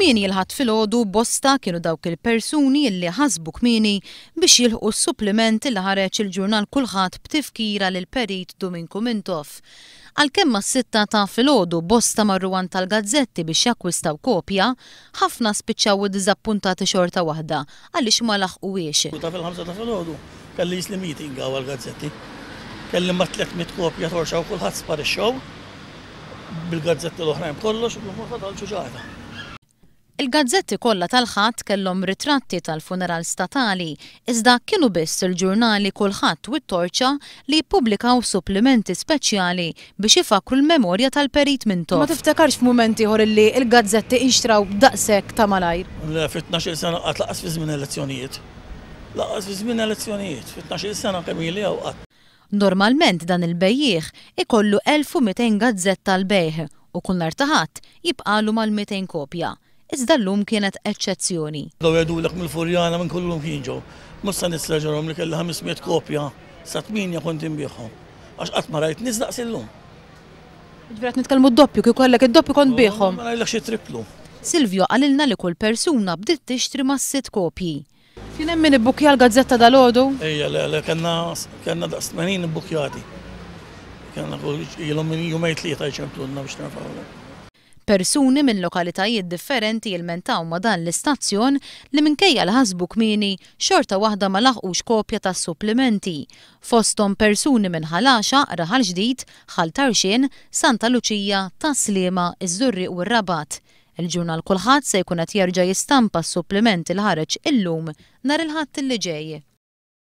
Kmini jilħat fil-ħodu bosta kienu dawk il-persuni illi ħasbu kmini biex jilħu s-supplement li ħareċ il-ġurnal kulħadd b'tifkira lil perit Dominku Mintoff. Għalkemm s-sitta ta' fil-ħodu bosta marruwan tal-gazzetti biex jakkwistaw kopja, ħafna spiċċaw id-dizappuntati xorta waħda għaliex ma laħqu wiex. Ta' fil-ħamsa ta' fil-ħodu kelli jisli meeting għaw għal-gazzetti. Kelli ma' 300 kopja torxaw kulħadd sparixxew bil-gazzetti l-oħrajn kollox u ma fadal Il-gazzetti kollha tal-ħadd kellhom ritratti tal-funeral statali, iżda kienu biss il-ġurnali kulħadd u t-torċa li jippubblikaw supplimenti speċjali biex ifakru l-memorja tal-perit mintom. Ma tiftakarx f'mumenti ħor li il-gazzetti inxtraw daqshekk ta' malajr. Le fit-12 sena qatt laqas fi żmien elezzjonijiet. Laqas fi żmien elezzjonijiet, fit-12 sena kemm jilgħu qatt. Normalment dan il-bejjieħ ikollu 1200 gazzetta tal-bejħ u kull nartaħat jibqalu mal-200 kopja iżda llum kienet eċċezzjoni. Daw jgħidu l mill-Furjana minn kullum kienġu, musta nislaġerom li kellha 500 kopja, sa tminja kont imbieħħom, għax qatt ma rajt nisdaqs illum. Ġverat nitkellmu d-doppju, kif kollek id-doppju kont oh, bieħħom. Ma ngħidlek xi triplu. Silvio għalilna li kull persuna bdiet tixtri ma' sitt kopji. Kien hemm min ibbukja l-gazzetta dal-għodu? Ejja, le, le, kellna kellna daqs 80 ibbukjati. Kellna kull ilhom min jumejn tlieta jċemplunna biex nerfgħu persuni minn lokalitajiet differenti jilmentaw ma dan l-istazzjon li minkejja l-ħasbu kmini xorta waħda ma laħqux kopja ta' supplimenti. Fostom persuni minn ħalaxa, raħal ġdid, ħaltarxin, Santa Luċija, Taslima, Iżurri u Rabat. Il-ġurnal kulħadd se jkun qed jerġa' jistampa s il-ħareġ illum nar il-ħadd il-li ġej.